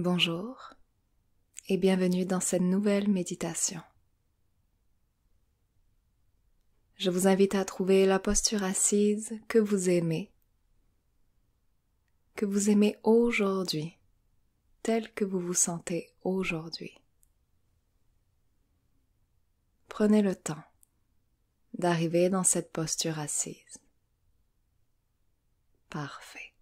Bonjour et bienvenue dans cette nouvelle méditation. Je vous invite à trouver la posture assise que vous aimez, que vous aimez aujourd'hui, telle que vous vous sentez aujourd'hui. Prenez le temps d'arriver dans cette posture assise. Parfait.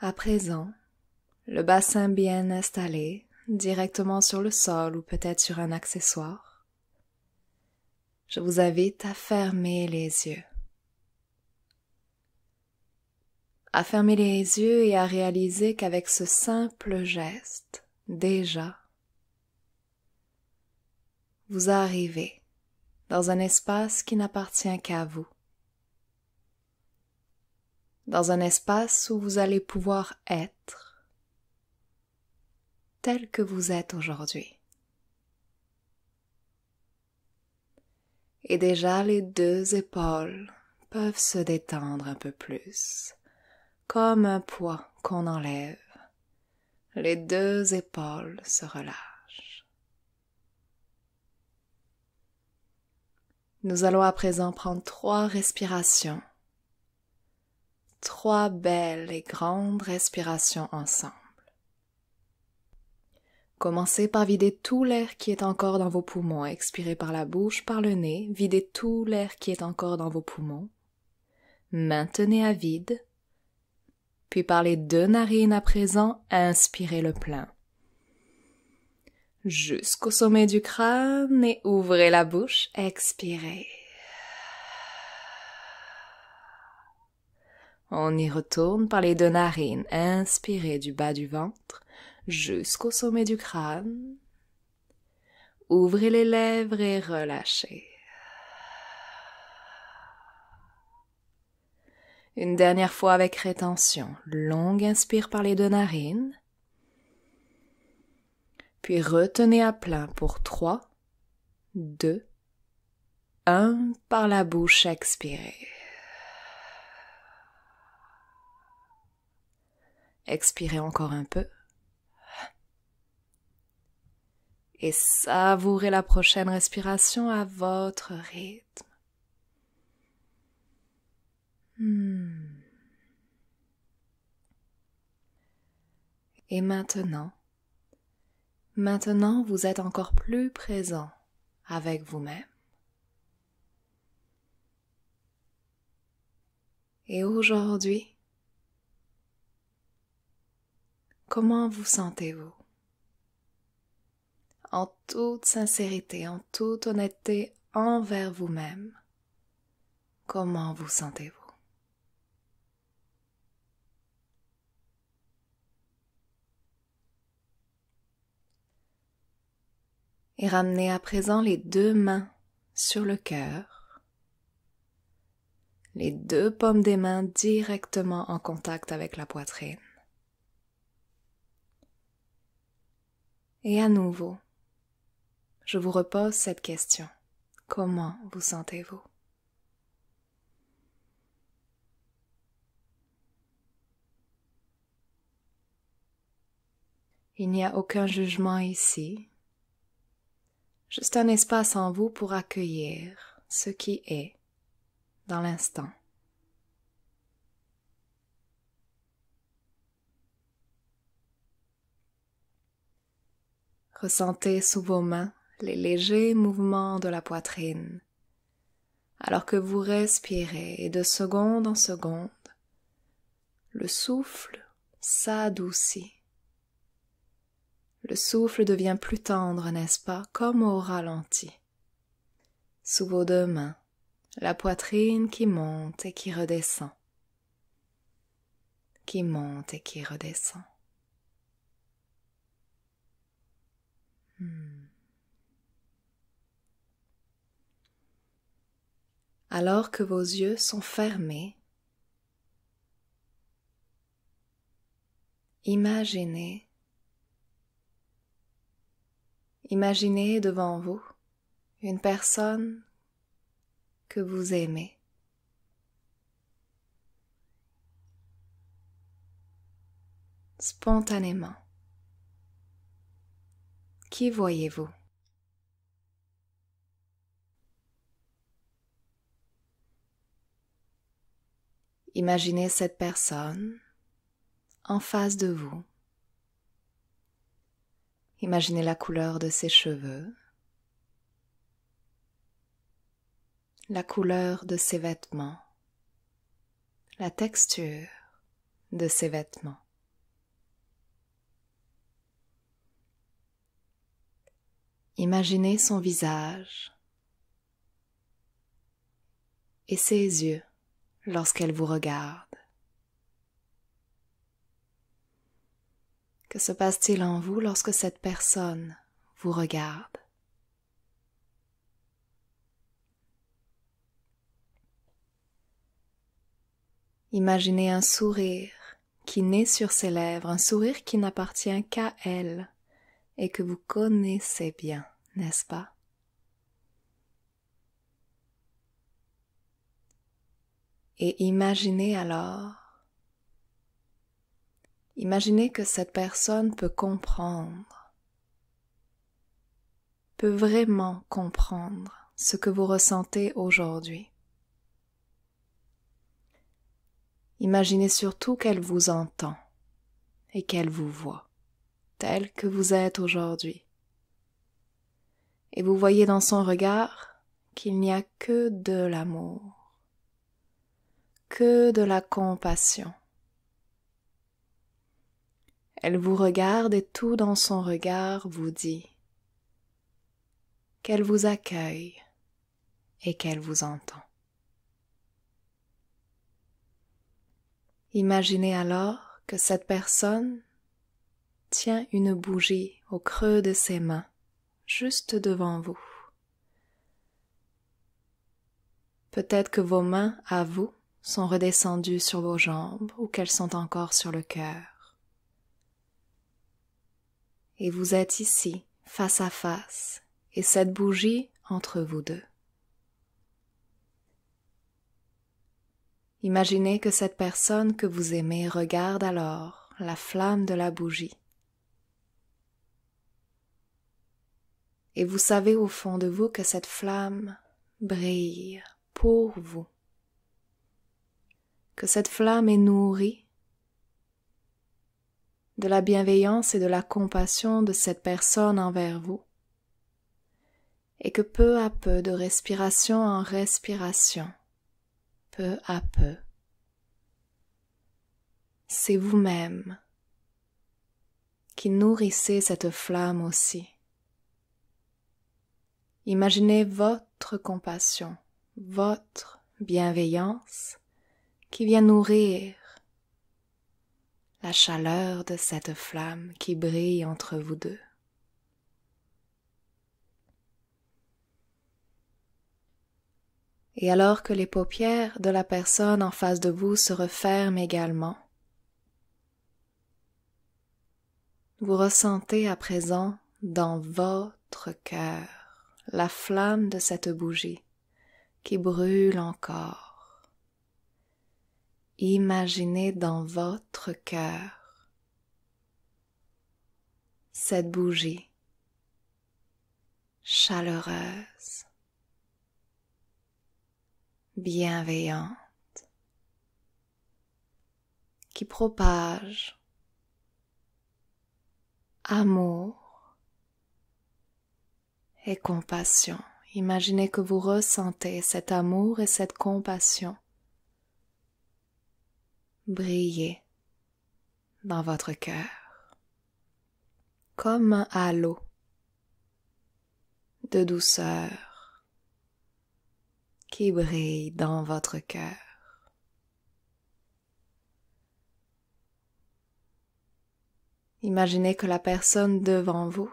À présent, le bassin bien installé, directement sur le sol ou peut-être sur un accessoire, je vous invite à fermer les yeux. À fermer les yeux et à réaliser qu'avec ce simple geste, déjà, vous arrivez dans un espace qui n'appartient qu'à vous dans un espace où vous allez pouvoir être tel que vous êtes aujourd'hui. Et déjà les deux épaules peuvent se détendre un peu plus, comme un poids qu'on enlève. Les deux épaules se relâchent. Nous allons à présent prendre trois respirations trois belles et grandes respirations ensemble. Commencez par vider tout l'air qui est encore dans vos poumons. Expirez par la bouche, par le nez. Videz tout l'air qui est encore dans vos poumons. Maintenez à vide. Puis par les deux narines à présent, inspirez le plein. Jusqu'au sommet du crâne et ouvrez la bouche. Expirez. On y retourne par les deux narines, inspirez du bas du ventre jusqu'au sommet du crâne. Ouvrez les lèvres et relâchez. Une dernière fois avec rétention. Longue inspire par les deux narines. Puis retenez à plein pour 3, 2, 1 par la bouche expirez. Expirez encore un peu. Et savourez la prochaine respiration à votre rythme. Hmm. Et maintenant, maintenant vous êtes encore plus présent avec vous-même. Et aujourd'hui, Comment vous sentez-vous En toute sincérité, en toute honnêteté envers vous-même, comment vous sentez-vous Et ramenez à présent les deux mains sur le cœur, les deux paumes des mains directement en contact avec la poitrine. Et à nouveau, je vous repose cette question. Comment vous sentez-vous Il n'y a aucun jugement ici, juste un espace en vous pour accueillir ce qui est dans l'instant. Ressentez sous vos mains les légers mouvements de la poitrine. Alors que vous respirez et de seconde en seconde, le souffle s'adoucit. Le souffle devient plus tendre, n'est-ce pas, comme au ralenti. Sous vos deux mains, la poitrine qui monte et qui redescend, qui monte et qui redescend. Hmm. Alors que vos yeux sont fermés, imaginez, imaginez devant vous une personne que vous aimez. spontanément. Qui voyez-vous Imaginez cette personne en face de vous. Imaginez la couleur de ses cheveux, la couleur de ses vêtements, la texture de ses vêtements. Imaginez son visage et ses yeux lorsqu'elle vous regarde. Que se passe-t-il en vous lorsque cette personne vous regarde Imaginez un sourire qui naît sur ses lèvres, un sourire qui n'appartient qu'à elle et que vous connaissez bien, n'est-ce pas Et imaginez alors, imaginez que cette personne peut comprendre, peut vraiment comprendre ce que vous ressentez aujourd'hui. Imaginez surtout qu'elle vous entend et qu'elle vous voit tel que vous êtes aujourd'hui. Et vous voyez dans son regard qu'il n'y a que de l'amour, que de la compassion. Elle vous regarde et tout dans son regard vous dit qu'elle vous accueille et qu'elle vous entend. Imaginez alors que cette personne tient une bougie au creux de ses mains, juste devant vous. Peut-être que vos mains, à vous, sont redescendues sur vos jambes ou qu'elles sont encore sur le cœur. Et vous êtes ici, face à face, et cette bougie entre vous deux. Imaginez que cette personne que vous aimez regarde alors la flamme de la bougie et vous savez au fond de vous que cette flamme brille pour vous, que cette flamme est nourrie de la bienveillance et de la compassion de cette personne envers vous, et que peu à peu, de respiration en respiration, peu à peu, c'est vous-même qui nourrissez cette flamme aussi. Imaginez votre compassion, votre bienveillance qui vient nourrir la chaleur de cette flamme qui brille entre vous deux. Et alors que les paupières de la personne en face de vous se referment également, vous ressentez à présent dans votre cœur la flamme de cette bougie qui brûle encore. Imaginez dans votre cœur cette bougie chaleureuse, bienveillante, qui propage amour, et compassion. Imaginez que vous ressentez cet amour et cette compassion briller dans votre cœur comme un halo de douceur qui brille dans votre cœur. Imaginez que la personne devant vous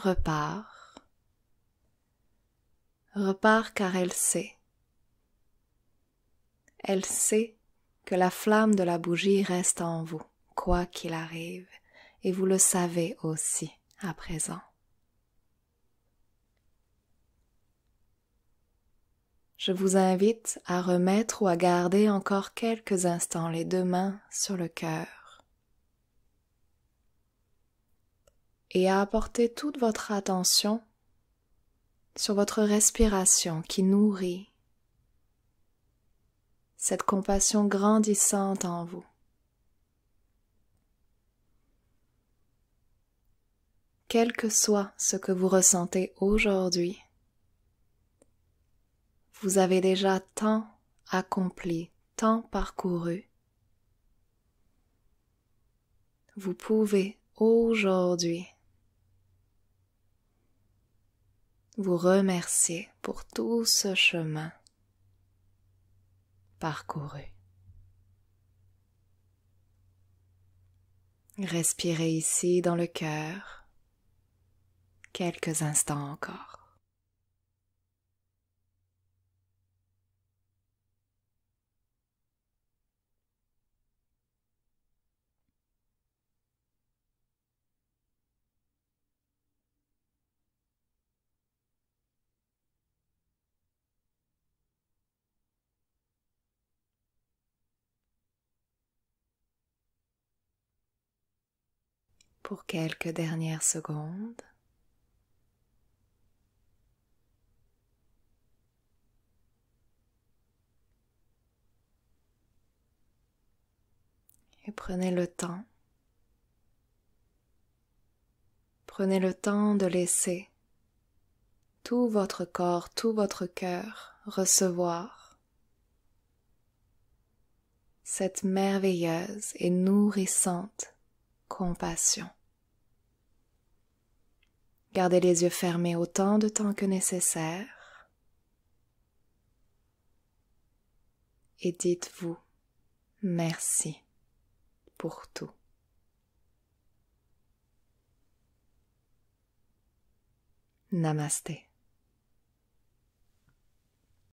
repart. Repart car elle sait. Elle sait que la flamme de la bougie reste en vous, quoi qu'il arrive, et vous le savez aussi à présent. Je vous invite à remettre ou à garder encore quelques instants les deux mains sur le cœur et à apporter toute votre attention sur votre respiration qui nourrit cette compassion grandissante en vous. Quel que soit ce que vous ressentez aujourd'hui, vous avez déjà tant accompli, tant parcouru. Vous pouvez aujourd'hui vous remercier pour tout ce chemin parcouru. Respirez ici dans le cœur quelques instants encore. pour quelques dernières secondes. Et prenez le temps. Prenez le temps de laisser tout votre corps, tout votre cœur recevoir cette merveilleuse et nourrissante compassion. Gardez les yeux fermés autant de temps que nécessaire et dites-vous merci pour tout. Namaste.